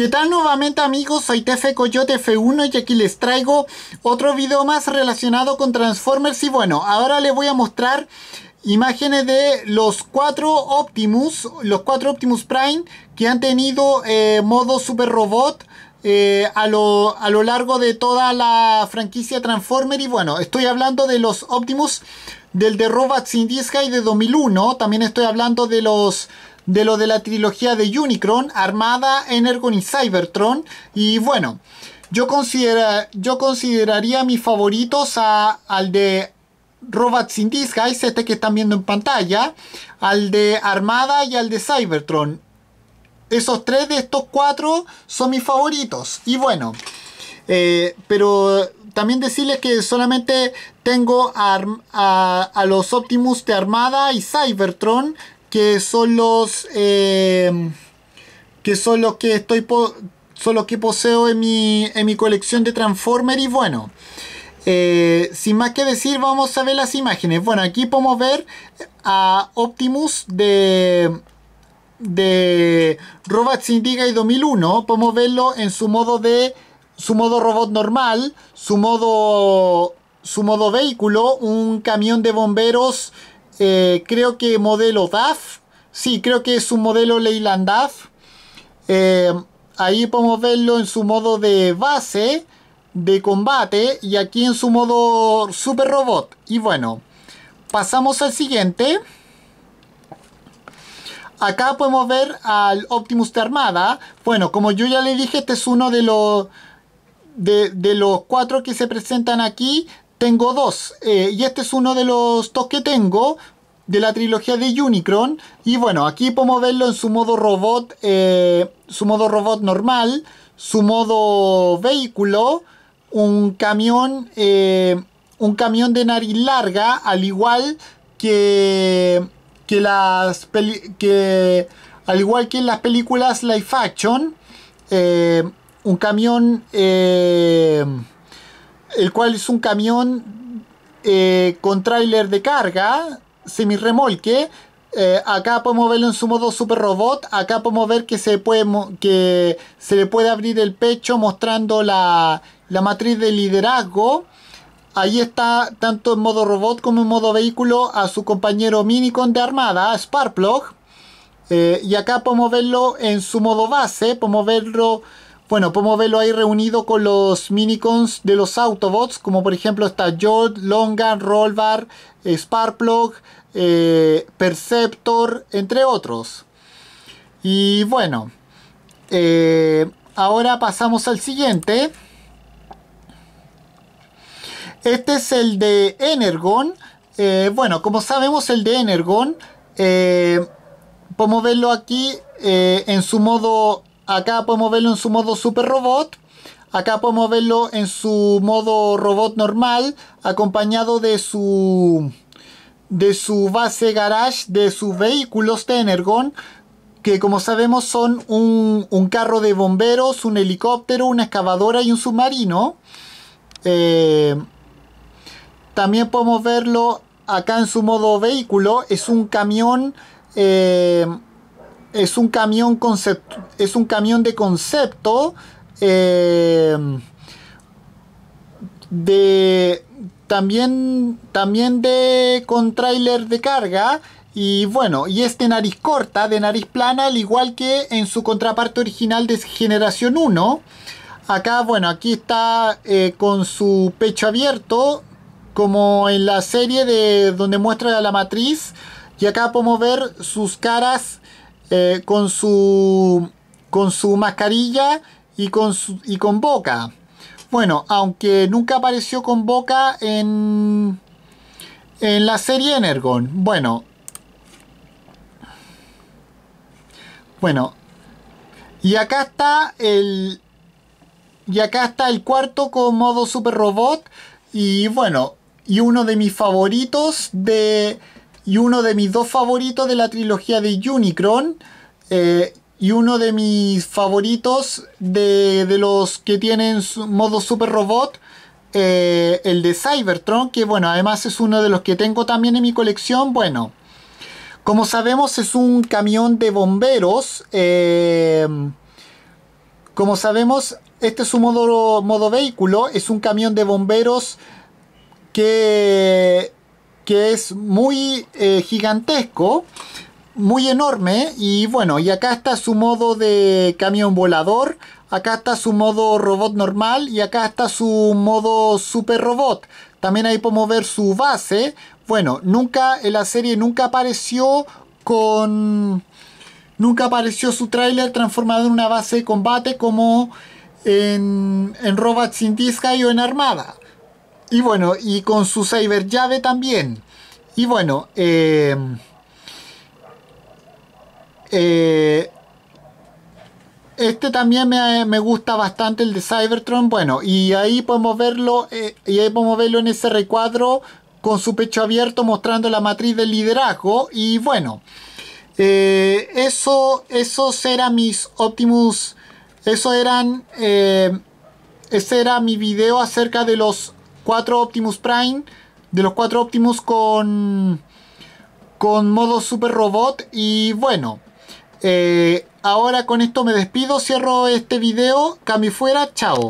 ¿Qué tal nuevamente amigos? Soy TF Coyote F1 y aquí les traigo otro video más relacionado con Transformers y bueno, ahora les voy a mostrar imágenes de los cuatro Optimus, los cuatro Optimus Prime que han tenido eh, modo Super Robot eh, a, lo, largo de toda la franquicia Transformer y bueno, estoy hablando de los Optimus del de Robots in Disguise de 2001, también estoy hablando de los de lo de la trilogía de Unicron armada Energon y Cybertron. Y bueno, yo, yo consideraría mis favoritos a, al de Robots in Disguise, este que están viendo en pantalla, al de Armada y al de Cybertron. Esos tres de estos cuatro son mis favoritos. Y bueno, eh, pero también decirles que solamente tengo a, a, los Optimus de Armada y Cybertron que son los em, que son los que estoy son los que poseo en mi, en mi colección de Transformers y bueno eh, sin más que decir vamos a ver las imágenes bueno aquí podemos ver a Optimus de de Robot y 2001 podemos verlo en su modo de su modo robot normal su modo su modo vehículo un camión de bomberos eh, creo que modelo DAF. Sí, creo que es un modelo Leyland DAF. Eh, ahí podemos verlo en su modo de base, de combate, y aquí en su modo super robot. Y bueno, pasamos al siguiente. Acá podemos ver al Optimus de Armada. Bueno, como yo ya le dije, este es uno de los... De, de los cuatro que se presentan aquí, tengo dos. Eh, y este es uno de los dos que tengo de la trilogía de Unicron. Y bueno, aquí podemos verlo en su modo robot, eh, su modo robot normal, su modo vehículo, un camión, eh, un camión de nariz larga, al igual que, que las que al igual que en las películas Life action, un camión el cual es un camión eh, con tráiler de carga, semirremolque. remolque eh, acá podemos verlo en su modo super robot. Acá podemos ver que se, puede, que se le puede abrir el pecho mostrando la, matriz de liderazgo. Ahí está tanto en modo robot como en modo vehículo a su compañero Minicon de Armada, Sparplog. Eh, y acá podemos verlo en su modo base, podemos verlo bueno, podemos verlo ahí reunido con los minicons de los Autobots, como por ejemplo está Jord, Longan, Rollbar, eh, Sparplug, eh, Perceptor, entre otros. Y bueno, eh, ahora pasamos al siguiente. Este es el de Energon. bueno, como sabemos el de Energon, podemos verlo aquí en su modo Acá podemos verlo en su modo super robot. Acá podemos verlo en su modo robot normal, acompañado de su de su base garage, de sus vehículos de Energon, que como sabemos son un, carro de bomberos, un helicóptero, una excavadora y un submarino. Eh, también podemos verlo acá en su modo vehículo, es un camión... Eh, es un camión es un camión de concepto em, de también también de con tráiler de carga y bueno, y es de nariz corta, de nariz plana, al igual que en su contraparte original de generación 1. Acá, bueno, aquí está eh, con su pecho abierto, como en la serie de donde muestra la matriz. Y acá podemos ver sus caras eh, con, su, con su mascarilla y con, y con boca. Bueno, aunque nunca apareció con boca en, en la serie Energon. Bueno. Bueno. Y acá está el... Y acá está el cuarto con modo super robot. Y bueno, y uno de mis favoritos de y uno de mis dos favoritos de la trilogía de Unicron. Eh, y uno de mis favoritos de, los que tienen modo super robot, eh, el de Cybertron, que bueno, además es uno de los que tengo también en mi colección. Bueno, como sabemos es un camión de bomberos. Eh, como sabemos, este es un modo, modo vehículo, es un camión de bomberos que que es muy eh, gigantesco, muy enorme y bueno, y acá está su modo de camión volador, acá está su modo robot normal y acá está su modo super robot. También ahí podemos ver su base. Bueno, nunca en la serie nunca apareció con nunca apareció su tráiler transformado en una base de combate como en, en Robots in Disguise o en Armada. Y bueno, y con su Cyber Llave también. Y bueno, eh, eh, este también me, gusta bastante el de Cybertron. Bueno, y ahí podemos verlo, eh, y ahí podemos verlo en ese recuadro con su pecho abierto mostrando la matriz del liderazgo. Y bueno, eso, eso será mis Optimus, eso eran, ese era mi video acerca de los cuatro Optimus Prime, de los cuatro Optimus con, con modo super robot. Y bueno, eh, ahora con esto me despido, cierro este video, cami fuera, chao.